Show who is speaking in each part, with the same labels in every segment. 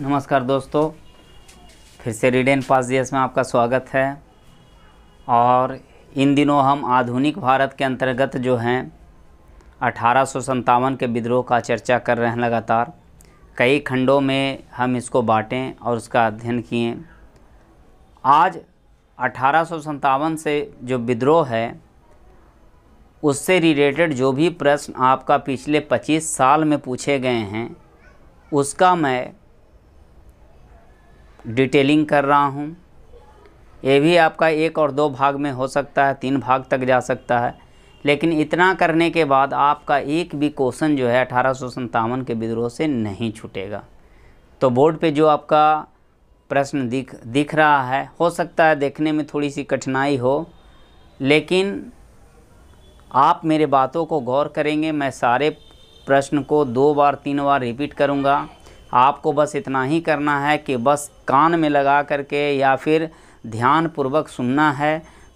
Speaker 1: नमस्कार दोस्तों फिर से एंड पास जीएस में आपका स्वागत है और इन दिनों हम आधुनिक भारत के अंतर्गत जो हैं अठारह के विद्रोह का चर्चा कर रहे हैं लगातार कई खंडों में हम इसको बाँटें और उसका अध्ययन किए आज अठारह से जो विद्रोह है उससे रिलेटेड जो भी प्रश्न आपका पिछले 25 साल में पूछे गए हैं उसका मैं डिटेलिंग कर रहा हूँ ये भी आपका एक और दो भाग में हो सकता है तीन भाग तक जा सकता है लेकिन इतना करने के बाद आपका एक भी क्वेश्चन जो है अठारह के विद्रोह से नहीं छूटेगा तो बोर्ड पे जो आपका प्रश्न दिख दिख रहा है हो सकता है देखने में थोड़ी सी कठिनाई हो लेकिन आप मेरे बातों को गौर करेंगे मैं सारे प्रश्न को दो बार तीन बार रिपीट करूँगा आपको बस इतना ही करना है कि बस कान में लगा करके या फिर ध्यानपूर्वक सुनना है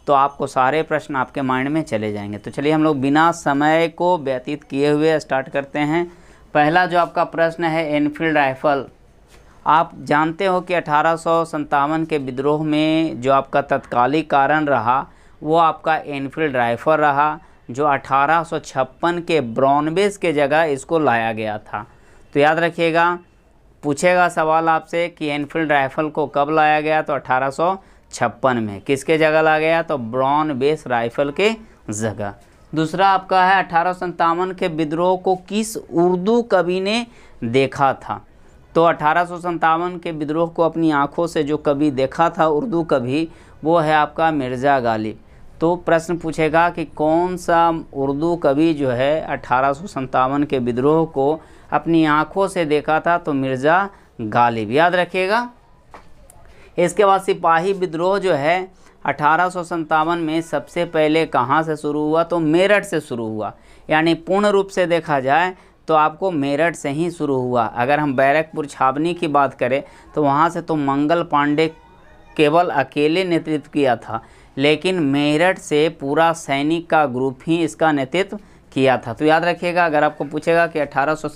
Speaker 1: तो आपको सारे प्रश्न आपके माइंड में चले जाएंगे तो चलिए हम लोग बिना समय को व्यतीत किए हुए स्टार्ट करते हैं पहला जो आपका प्रश्न है एनफील्ड राइफल आप जानते हो कि अठारह के विद्रोह में जो आपका तत्कालिक कारण रहा वो आपका एनफील्ड राइफल रहा जो 1856 के ब्रॉनबेस के जगह इसको लाया गया था तो याद रखिएगा पूछेगा सवाल आपसे कि एनफील्ड राइफल को कब लाया गया तो अठारह में किसके जगह लाया गया तो ब्रॉन बेस राइफल के जगह दूसरा आपका है अठारह के विद्रोह को किस उर्दू कवि ने देखा था तो अठारह के विद्रोह को अपनी आँखों से जो कवि देखा था उर्दू कवि वो है आपका मिर्ज़ा गालिब तो प्रश्न पूछेगा कि कौन सा उर्दू कवि जो है अठारह के विद्रोह को अपनी आँखों से देखा था तो मिर्ज़ा गालिब याद रखिएगा इसके बाद सिपाही विद्रोह जो है अठारह में सबसे पहले कहाँ से शुरू हुआ तो मेरठ से शुरू हुआ यानी पूर्ण रूप से देखा जाए तो आपको मेरठ से ही शुरू हुआ अगर हम बैरकपुर छावनी की बात करें तो वहाँ से तो मंगल पांडे केवल अकेले नेतृत्व किया था लेकिन मेरठ से पूरा सैनिक का ग्रुप ही इसका नेतृत्व किया था तो याद रखिएगा अगर आपको पूछेगा कि अठारह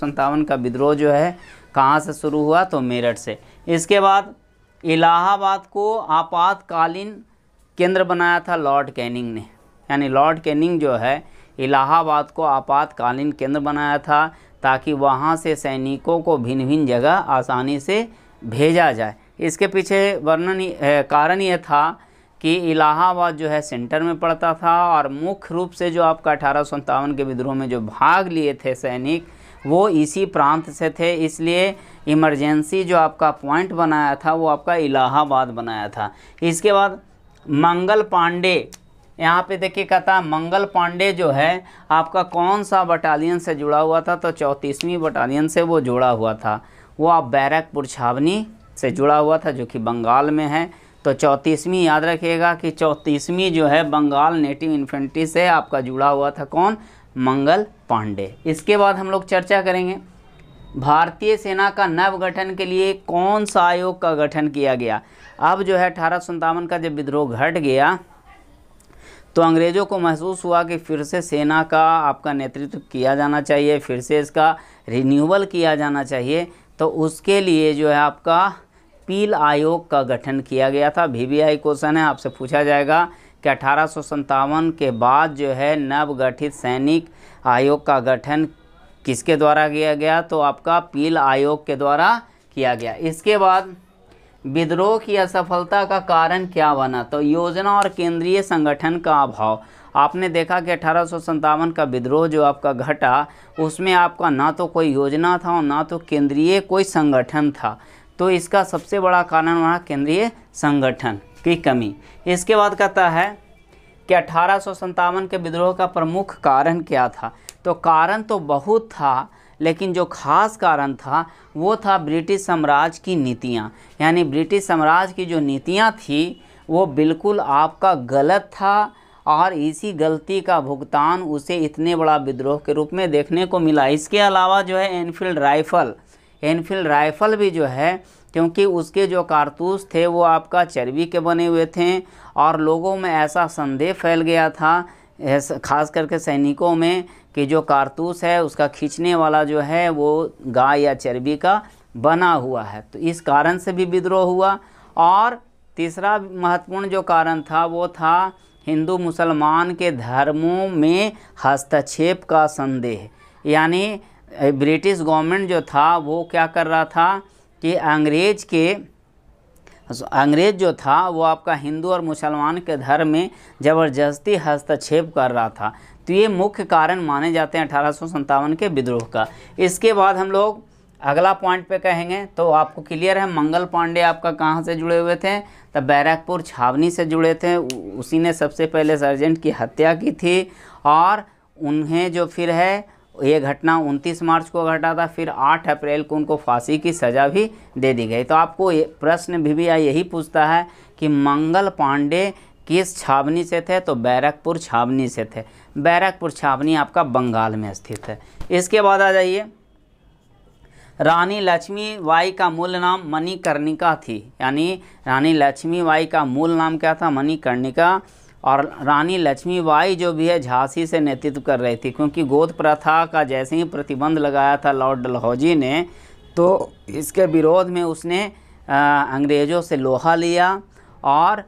Speaker 1: का विद्रोह जो है कहाँ से शुरू हुआ तो मेरठ से इसके बाद इलाहाबाद को आपातकालीन केंद्र बनाया था लॉर्ड कैनिंग ने यानी लॉर्ड कैनिंग जो है इलाहाबाद को आपातकालीन केंद्र बनाया था ताकि वहाँ से सैनिकों को भिन्न भिन्न जगह आसानी से भेजा जाए इसके पीछे वर्णन कारण यह था कि इलाहाबाद जो है सेंटर में पड़ता था और मुख्य रूप से जो आपका अठारह के विद्रोह में जो भाग लिए थे सैनिक वो इसी प्रांत से थे इसलिए इमरजेंसी जो आपका पॉइंट बनाया था वो आपका इलाहाबाद बनाया था इसके बाद मंगल पांडे यहाँ पे देखिए कहता है मंगल पांडे जो है आपका कौन सा बटालियन से जुड़ा हुआ था तो चौंतीसवीं बटालियन से वो जुड़ा हुआ था वो आप बैरकपुर छावनी से जुड़ा हुआ था जो कि बंगाल में है तो चौंतीसवीं याद रखिएगा कि चौंतीसवीं जो है बंगाल नेटिव इन्फेंट्री से आपका जुड़ा हुआ था कौन मंगल पांडे इसके बाद हम लोग चर्चा करेंगे भारतीय सेना का नव गठन के लिए कौन सा आयोग का गठन किया गया अब जो है अठारह का जब विद्रोह घट गया तो अंग्रेज़ों को महसूस हुआ कि फिर से सेना का आपका नेतृत्व किया जाना चाहिए फिर से इसका रिन्यूअल किया जाना चाहिए तो उसके लिए जो है आपका अपील आयोग का गठन किया गया था वीवीआई क्वेश्चन है आपसे पूछा जाएगा कि अठारह के बाद जो है नवगठित सैनिक आयोग का गठन किसके द्वारा किया गया तो आपका पील आयोग के द्वारा किया गया इसके बाद विद्रोह की असफलता का कारण क्या बना तो योजना और केंद्रीय संगठन का अभाव आपने देखा कि अठारह का विद्रोह जो आपका घटा उसमें आपका ना तो कोई योजना था और ना तो केंद्रीय कोई संगठन था तो इसका सबसे बड़ा कारण वहाँ केंद्रीय संगठन की कमी इसके बाद कहता है कि अठारह के विद्रोह का प्रमुख कारण क्या था तो कारण तो बहुत था लेकिन जो खास कारण था वो था ब्रिटिश साम्राज्य की नीतियाँ यानी ब्रिटिश साम्राज्य की जो नीतियाँ थी वो बिल्कुल आपका गलत था और इसी गलती का भुगतान उसे इतने बड़ा विद्रोह के रूप में देखने को मिला इसके अलावा जो है एनफील्ड राइफ़ल एनफील्ड राइफ़ल भी जो है क्योंकि उसके जो कारतूस थे वो आपका चर्बी के बने हुए थे और लोगों में ऐसा संदेह फैल गया था खास करके सैनिकों में कि जो कारतूस है उसका खींचने वाला जो है वो गाय या चर्बी का बना हुआ है तो इस कारण से भी विद्रोह हुआ और तीसरा महत्वपूर्ण जो कारण था वो था हिंदू मुसलमान के धर्मों में हस्तक्षेप का संदेह यानी ब्रिटिश गवर्नमेंट जो था वो क्या कर रहा था कि अंग्रेज़ के अंग्रेज़ जो था वो आपका हिंदू और मुसलमान के धर्म में ज़बरदस्ती हस्तक्षेप कर रहा था तो ये मुख्य कारण माने जाते हैं अठारह के विद्रोह का इसके बाद हम लोग अगला पॉइंट पे कहेंगे तो आपको क्लियर है मंगल पांडे आपका कहाँ से जुड़े हुए थे तो बैरकपुर छावनी से जुड़े थे उसी ने सबसे पहले सर्जेंट की हत्या की थी और उन्हें जो फिर है ये घटना 29 मार्च को घटा था फिर 8 अप्रैल को उनको फांसी की सज़ा भी दे दी गई तो आपको प्रश्न भी भी यही पूछता है कि मंगल पांडे किस छावनी से थे तो बैरकपुर छावनी से थे बैरकपुर छावनी आपका बंगाल में स्थित है इसके बाद आ जाइए रानी लक्ष्मी बाई का मूल नाम मणिकर्णिका थी यानी रानी लक्ष्मी बाई का मूल नाम क्या था मणिकर्णिका और रानी लक्ष्मीबाई जो भी है झांसी से नेतृत्व कर रही थी क्योंकि गोद प्रथा का जैसे ही प्रतिबंध लगाया था लॉर्ड डलहौजी ने तो इसके विरोध में उसने अंग्रेज़ों से लोहा लिया और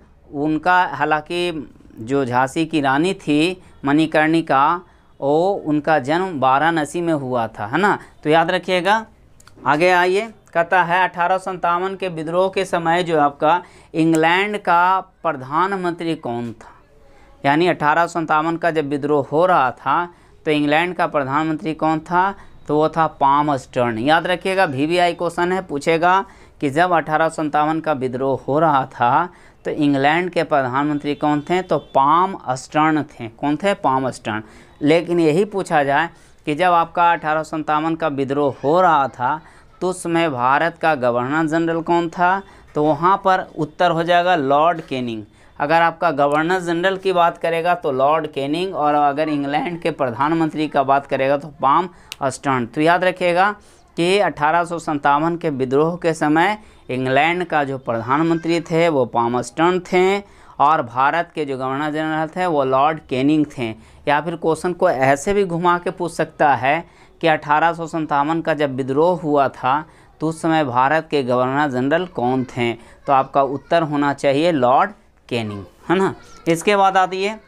Speaker 1: उनका हालांकि जो झांसी की रानी थी मणिकर्णिका वो उनका जन्म वाराणसी में हुआ था है ना तो याद रखिएगा आगे आइए कहता है अठारह के विद्रोह के समय जो आपका इंग्लैंड का प्रधानमंत्री कौन था यानी अठारह का जब विद्रोह हो रहा था तो इंग्लैंड का प्रधानमंत्री कौन था तो वो था पामस्टर्न याद रखिएगा वीवीआई क्वेश्चन है पूछेगा कि जब अठारह का विद्रोह हो रहा था तो इंग्लैंड के प्रधानमंत्री कौन थे तो पाम अस्टर्न थे कौन थे पाम अस्टर्न लेकिन यही पूछा जाए कि जब आपका अठारह का विद्रोह हो रहा था तो उस समय भारत का गवर्नर जनरल कौन था तो वहाँ पर उत्तर हो जाएगा लॉर्ड केनिंग अगर आपका गवर्नर जनरल की बात करेगा तो लॉर्ड केनिंग और अगर इंग्लैंड के प्रधानमंत्री का बात करेगा तो पाम अस्टर्न तो याद रखिएगा कि अठारह के विद्रोह के समय इंग्लैंड का जो प्रधानमंत्री थे वो पाम स्टर्न थे और भारत के जो गवर्नर जनरल थे वो लॉर्ड केनिंग थे या फिर क्वेश्चन को ऐसे भी घुमा के पूछ सकता है कि अठारह का जब विद्रोह हुआ था तो उस समय भारत के गवर्नर जनरल कौन थे तो आपका उत्तर होना चाहिए लॉर्ड कैनिंग है ना इसके बाद आती है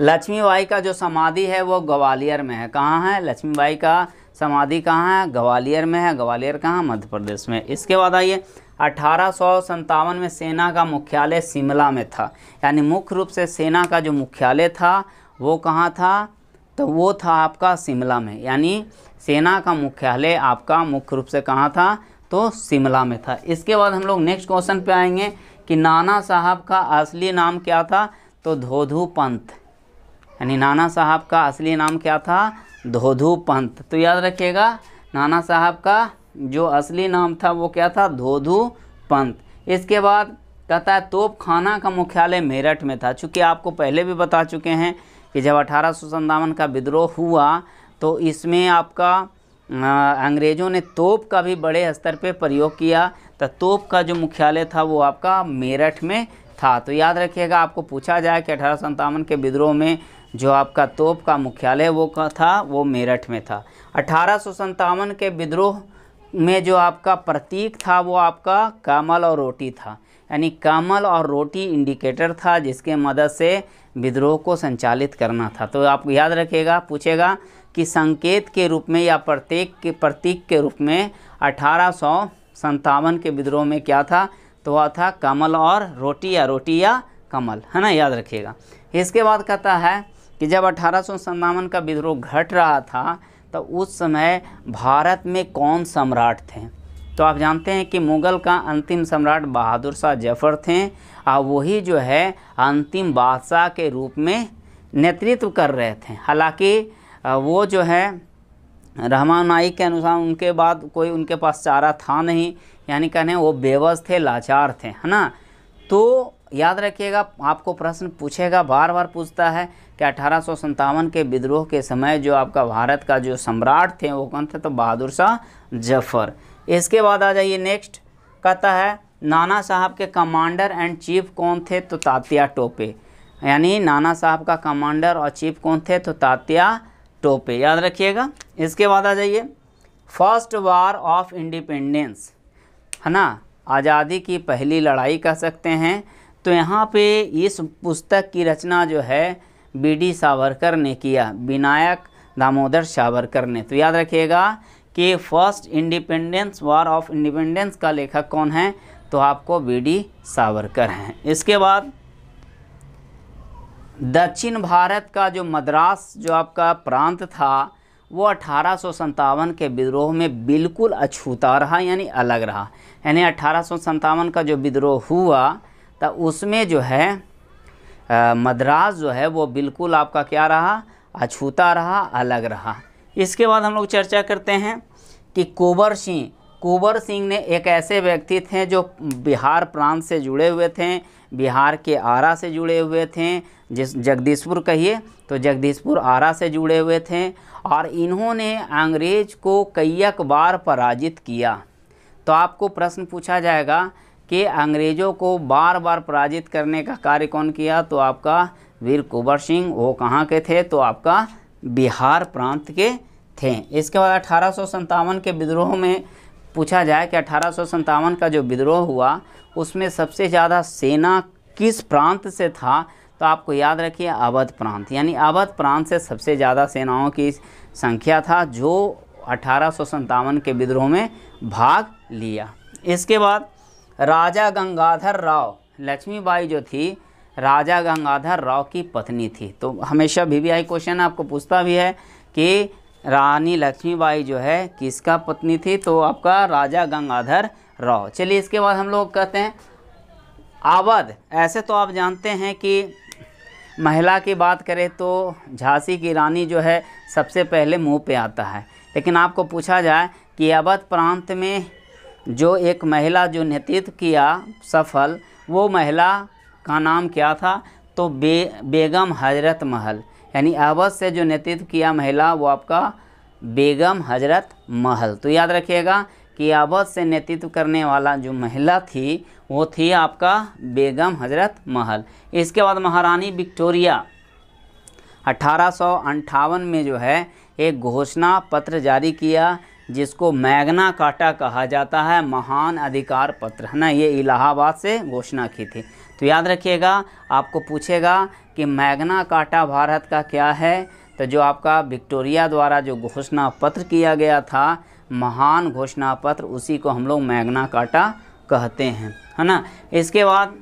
Speaker 1: लक्ष्मीबाई का जो समाधि है वो ग्वालियर में है कहाँ है लक्ष्मीबाई का समाधि कहाँ है ग्वालियर में है ग्वालियर कहाँ मध्य प्रदेश में इसके बाद आइए अठारह में सेना का मुख्यालय शिमला में था यानी मुख्य रूप से सेना का जो मुख्यालय था वो कहाँ था तो वो था आपका शिमला में यानी सेना का मुख्यालय आपका मुख्य रूप से कहाँ था तो शिमला में था इसके बाद हम लोग नेक्स्ट क्वेश्चन पे आएंगे कि नाना साहब का असली नाम क्या था तो धोधू पंत यानी नाना साहब का असली नाम क्या था धोधू पंत तो याद रखिएगा नाना साहब का जो असली नाम था वो क्या था धोधू पंत इसके बाद कहता है तोपखाना का मुख्यालय मेरठ में था चूँकि आपको पहले भी बता चुके हैं कि जब अठारह का विद्रोह हुआ तो इसमें आपका अंग्रेज़ों ने तोप का भी बड़े स्तर पे प्रयोग किया तो तोप का जो मुख्यालय था वो आपका मेरठ में था तो याद रखिएगा आपको पूछा जाए कि अठारह के विद्रोह में जो आपका तोप का मुख्यालय वो का था वो मेरठ में था अठारह के विद्रोह में जो आपका प्रतीक था वो आपका कमल और रोटी था यानी कमल और रोटी इंडिकेटर था जिसके मदद से विद्रोह को संचालित करना था तो आप याद रखिएगा पूछेगा कि संकेत के रूप में या प्रत्येक के प्रतीक के रूप में अठारह संतावन के विद्रोह में क्या था तो वह था कमल और रोटी या रोटी या कमल है ना याद रखिएगा इसके बाद कहता है कि जब अठारह का विद्रोह घट रहा था तो उस समय भारत में कौन सम्राट थे तो आप जानते हैं कि मुग़ल का अंतिम सम्राट बहादुर शाह जफ़र थे और वही जो है अंतिम बादशाह के रूप में नेतृत्व कर रहे थे हालांकि वो जो है रहमान नाइक के अनुसार उनके बाद कोई उनके पास चारा था नहीं यानी कहने वो बेबस थे लाचार थे है ना तो याद रखिएगा आपको प्रश्न पूछेगा बार बार पूछता है कि अठारह के विद्रोह के समय जो आपका भारत का जो सम्राट थे वो कौन थे तो बहादुर शाह जफर इसके बाद आ जाइए नेक्स्ट कहता है नाना साहब के कमांडर एंड चीफ कौन थे तो तात्या टोपे यानी नाना साहब का कमांडर और चीफ कौन थे तो तात्या टोपे याद रखिएगा इसके बाद आ जाइए फर्स्ट वार ऑफ इंडिपेंडेंस है ना आज़ादी की पहली लड़ाई कह सकते हैं तो यहाँ पे इस पुस्तक की रचना जो है बी डी सावरकर ने किया विनायक दामोदर सावरकर ने तो याद रखिएगा कि first independence war of independence का लेखक कौन है तो आपको बी डी सावरकर हैं इसके बाद दक्षिण भारत का जो मद्रास जो आपका प्रांत था वो अठारह के विद्रोह में बिल्कुल अछूता रहा यानी अलग रहा यानी अठारह का जो विद्रोह हुआ तो उसमें जो है मद्रास जो है वो बिल्कुल आपका क्या रहा अछूता रहा अलग रहा इसके बाद हम लोग चर्चा करते हैं कि कोबर सिंह कुंवर सिंह ने एक ऐसे व्यक्ति थे जो बिहार प्रांत से जुड़े हुए थे बिहार के आरा से जुड़े हुए थे जिस जगदीशपुर कहिए तो जगदीशपुर आरा से जुड़े हुए थे और इन्होंने अंग्रेज को कई बार पराजित किया तो आपको प्रश्न पूछा जाएगा कि अंग्रेज़ों को बार बार पराजित करने का कार्य कौन किया तो आपका वीर कुंवर सिंह वो कहाँ के थे तो आपका बिहार प्रांत के थे इसके बाद अठारह के विद्रोह में पूछा जाए कि अठारह का जो विद्रोह हुआ उसमें सबसे ज़्यादा सेना किस प्रांत से था तो आपको याद रखिए अवध प्रांत यानी अवध प्रांत से सबसे ज़्यादा सेनाओं की संख्या था जो अठारह के विद्रोह में भाग लिया इसके बाद राजा गंगाधर राव लक्ष्मीबाई जो थी राजा गंगाधर राव की पत्नी थी तो हमेशा वी वी आई क्वेश्चन आपको पूछता भी है कि रानी लक्ष्मीबाई जो है किसका पत्नी थी तो आपका राजा गंगाधर राव चलिए इसके बाद हम लोग कहते हैं आवध ऐसे तो आप जानते हैं कि महिला की बात करें तो झांसी की रानी जो है सबसे पहले मुंह पे आता है लेकिन आपको पूछा जाए कि अवध प्रांत में जो एक महिला जो नेतृत्व किया सफल वो महिला का नाम क्या था तो बे बेगम हजरत महल यानी अवध से जो नेतृत्व किया महिला वो आपका बेगम हजरत महल तो याद रखिएगा कि अवध से नेतृत्व करने वाला जो महिला थी वो थी आपका बेगम हजरत महल इसके बाद महारानी विक्टोरिया अठारह में जो है एक घोषणा पत्र जारी किया जिसको मैग्ना काटा कहा जाता है महान अधिकार पत्र है ना ये इलाहाबाद से घोषणा की थी तो याद रखिएगा आपको पूछेगा कि मैग्ना काटा भारत का क्या है तो जो आपका विक्टोरिया द्वारा जो घोषणा पत्र किया गया था महान घोषणा पत्र उसी को हम लोग मैग्ना काटा कहते हैं है ना इसके बाद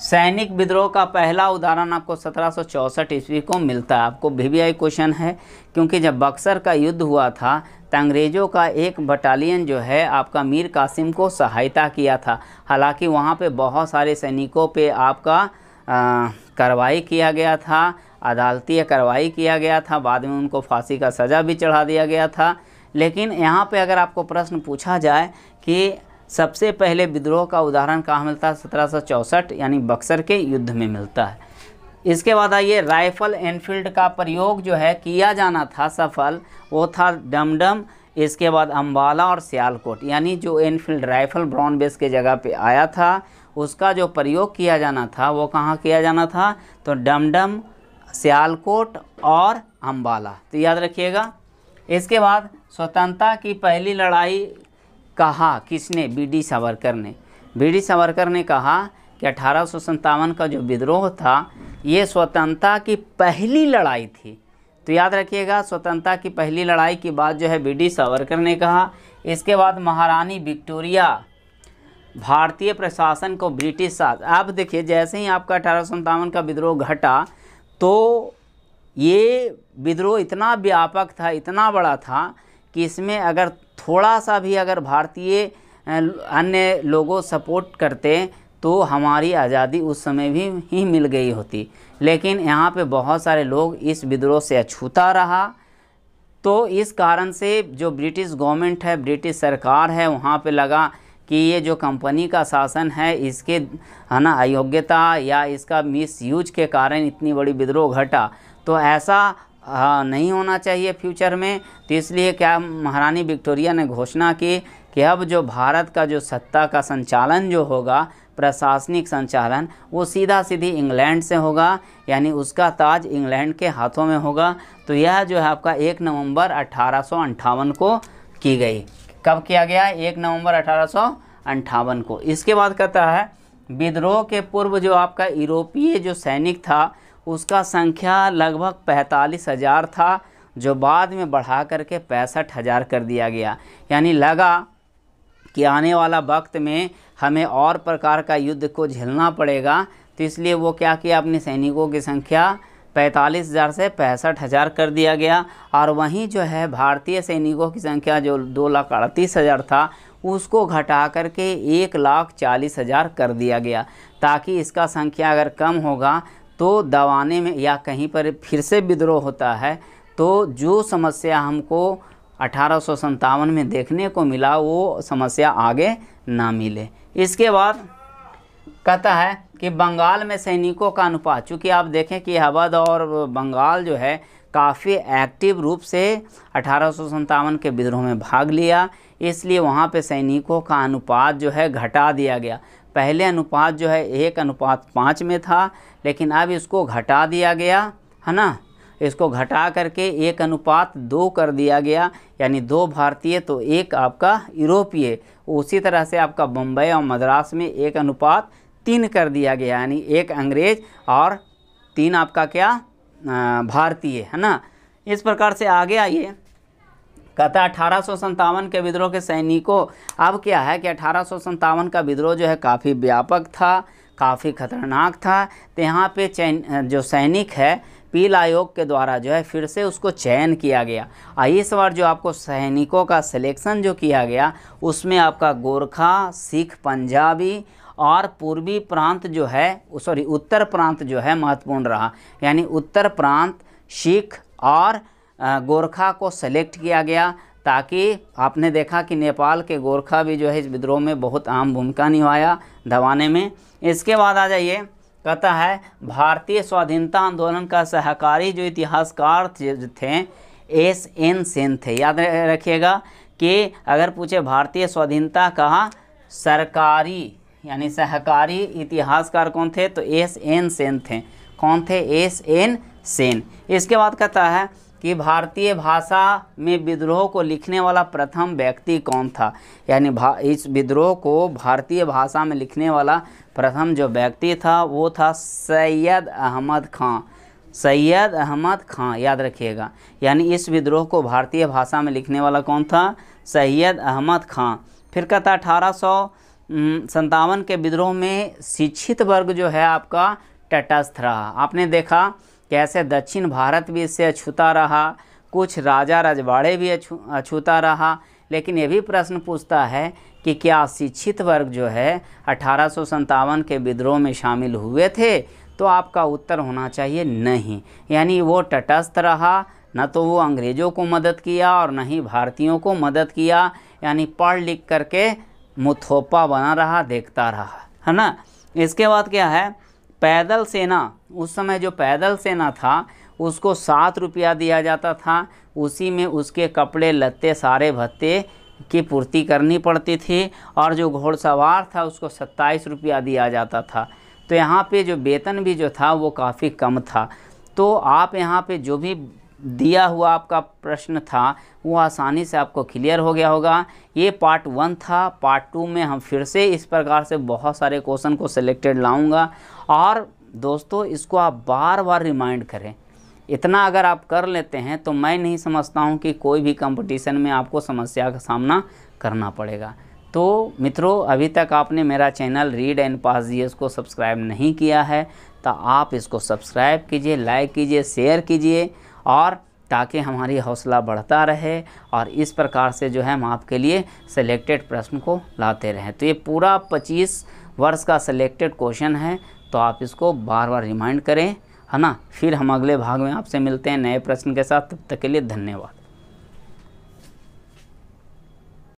Speaker 1: सैनिक विद्रोह का पहला उदाहरण आपको सत्रह सौ ईस्वी को मिलता है आपको वी क्वेश्चन है क्योंकि जब बक्सर का युद्ध हुआ था तो अंग्रेज़ों का एक बटालियन जो है आपका मीर कासिम को सहायता किया था हालांकि वहाँ पे बहुत सारे सैनिकों पे आपका कार्रवाई किया गया था अदालती कार्रवाई किया गया था बाद में उनको फांसी का सज़ा भी चढ़ा दिया गया था लेकिन यहाँ पे अगर आपको प्रश्न पूछा जाए कि सबसे पहले विद्रोह का उदाहरण कहाँ मिलता है सत्रह यानी बक्सर के युद्ध में मिलता है इसके बाद आइए राइफल एनफील्ड का प्रयोग जो है किया जाना था सफल वो था डमडम इसके बाद अम्बाला और सियालकोट यानी जो एनफील्ड राइफल ब्राउन बेस के जगह पे आया था उसका जो प्रयोग किया जाना था वो कहाँ किया जाना था तो डमडम सियालकोट और अम्बाला तो याद रखिएगा इसके बाद स्वतंत्रता की पहली लड़ाई कहा किसने बीडी सावरकर ने बीडी सावरकर ने कहा कि अठारह का जो विद्रोह था ये स्वतंत्रता की पहली लड़ाई थी तो याद रखिएगा स्वतंत्रता की पहली लड़ाई के बाद जो है बीडी सावरकर ने कहा इसके बाद महारानी विक्टोरिया भारतीय प्रशासन को ब्रिटिश साथ आप देखिए जैसे ही आपका अठारह का विद्रोह घटा तो ये विद्रोह इतना व्यापक था इतना बड़ा था कि इसमें अगर थोड़ा सा भी अगर भारतीय अन्य लोगों सपोर्ट करते तो हमारी आज़ादी उस समय भी ही मिल गई होती लेकिन यहाँ पे बहुत सारे लोग इस विद्रोह से अछूता रहा तो इस कारण से जो ब्रिटिश गवर्नमेंट है ब्रिटिश सरकार है वहाँ पे लगा कि ये जो कंपनी का शासन है इसके है ना अयोग्यता या इसका मिसयूज के कारण इतनी बड़ी विद्रोह घटा तो ऐसा आ, नहीं होना चाहिए फ्यूचर में तो इसलिए क्या महारानी विक्टोरिया ने घोषणा की कि अब जो भारत का जो सत्ता का संचालन जो होगा प्रशासनिक संचालन वो सीधा सीधी इंग्लैंड से होगा यानी उसका ताज इंग्लैंड के हाथों में होगा तो यह जो है आपका एक नवंबर अट्ठारह को की गई कब किया गया एक नवंबर अठारह को इसके बाद कहता है विद्रोह के पूर्व जो आपका यूरोपीय जो सैनिक था उसका संख्या लगभग पैंतालीस हज़ार था जो बाद में बढ़ा करके पैंसठ हज़ार कर दिया गया यानी लगा कि आने वाला वक्त में हमें और प्रकार का युद्ध को झेलना पड़ेगा तो इसलिए वो क्या किया अपने सैनिकों की संख्या पैंतालीस हज़ार से पैंसठ हज़ार कर दिया गया और वहीं जो है भारतीय सैनिकों की संख्या जो दो लाख अड़तीस हज़ार था उसको घटा करके एक लाख चालीस हज़ार कर दिया गया ताकि इसका संख्या अगर कम होगा तो दबाने में या कहीं पर फिर से विद्रोह होता है तो जो समस्या हमको अठारह में देखने को मिला वो समस्या आगे ना मिले इसके बाद कहता है कि बंगाल में सैनिकों का अनुपात चूँकि आप देखें कि अवध और बंगाल जो है काफ़ी एक्टिव रूप से अठारह के विद्रोह में भाग लिया इसलिए वहाँ पे सैनिकों का अनुपात जो है घटा दिया गया पहले अनुपात जो है एक अनुपात पाँच में था लेकिन अब इसको घटा दिया गया है ना इसको घटा करके एक अनुपात दो कर दिया गया यानी दो भारतीय तो एक आपका यूरोपीय उसी तरह से आपका बम्बई और मद्रास में एक अनुपात तीन कर दिया गया यानी एक अंग्रेज और तीन आपका क्या भारतीय है ना इस प्रकार से आगे आइए कहता है अठारह के विद्रोह के सैनिकों अब क्या है कि अठारह का विद्रोह जो है काफ़ी व्यापक था काफ़ी खतरनाक था तो यहाँ पे चैन जो सैनिक है पील आयोग के द्वारा जो है फिर से उसको चयन किया गया और इस बार जो आपको सैनिकों का सिलेक्शन जो किया गया उसमें आपका गोरखा सिख पंजाबी और पूर्वी प्रांत जो है सॉरी उत्तर प्रांत जो है महत्वपूर्ण रहा यानी उत्तर प्रांत सिख और गोरखा को सेलेक्ट किया गया ताकि आपने देखा कि नेपाल के गोरखा भी जो है इस विद्रोह में बहुत अहम भूमिका निभाया धवाने में इसके बाद आ जाइए कहता है भारतीय स्वाधीनता आंदोलन का सहकारी जो इतिहासकार थे एस एन सेन थे याद रखिएगा कि अगर पूछे भारतीय स्वाधीनता का सरकारी यानी सहकारी इतिहासकार कौन थे तो एस एन सेन थे कौन थे एस एन सेन इसके बाद कहता है कि भारतीय भाषा में विद्रोह को लिखने वाला प्रथम व्यक्ति कौन था यानी इस विद्रोह को भारतीय भाषा में लिखने वाला प्रथम जो व्यक्ति था वो था सैयद अहमद खां सैयद अहमद खां याद रखिएगा यानी इस विद्रोह को भारतीय भाषा में लिखने वाला कौन था सैयद अहमद खां फिर कहता अठारह हम्म, संतावन के विद्रोह में शिक्षित वर्ग जो है आपका तटस्थ रहा आपने देखा कैसे दक्षिण भारत भी इससे अछूता रहा कुछ राजा रजवाड़े भी अछू अछूता रहा लेकिन ये भी प्रश्न पूछता है कि क्या शिक्षित वर्ग जो है अठारह के विद्रोह में शामिल हुए थे तो आपका उत्तर होना चाहिए नहीं यानी वो तटस्थ रहा न तो वो अंग्रेज़ों को मदद किया और न ही भारतीयों को मदद किया यानी पढ़ लिख करके मुथोपा बना रहा देखता रहा है ना इसके बाद क्या है पैदल सेना उस समय जो पैदल सेना था उसको सात रुपया दिया जाता था उसी में उसके कपड़े लत्ते सारे भत्ते की पूर्ति करनी पड़ती थी और जो घोड़सवार था उसको सत्ताईस रुपया दिया जाता था तो यहाँ पे जो वेतन भी जो था वो काफ़ी कम था तो आप यहाँ पे जो भी दिया हुआ आपका प्रश्न था वो आसानी से आपको क्लियर हो गया होगा ये पार्ट वन था पार्ट टू में हम फिर से इस प्रकार से बहुत सारे क्वेश्चन को सिलेक्टेड लाऊंगा और दोस्तों इसको आप बार बार रिमाइंड करें इतना अगर आप कर लेते हैं तो मैं नहीं समझता हूँ कि कोई भी कंपटीशन में आपको समस्या का सामना करना पड़ेगा तो मित्रों अभी तक आपने मेरा channel read and pass ji को सब्सक्राइब नहीं किया है तो आप इसको सब्सक्राइब कीजिए लाइक कीजिए शेयर कीजिए और ताकि हमारी हौसला बढ़ता रहे और इस प्रकार से जो है हम आपके लिए सेलेक्टेड प्रश्न को लाते रहें तो ये पूरा पच्चीस वर्ष का सेलेक्टेड क्वेश्चन है तो आप इसको बार बार रिमाइंड करें है ना फिर हम अगले भाग में आपसे मिलते हैं नए प्रश्न के साथ तब तक के लिए धन्यवाद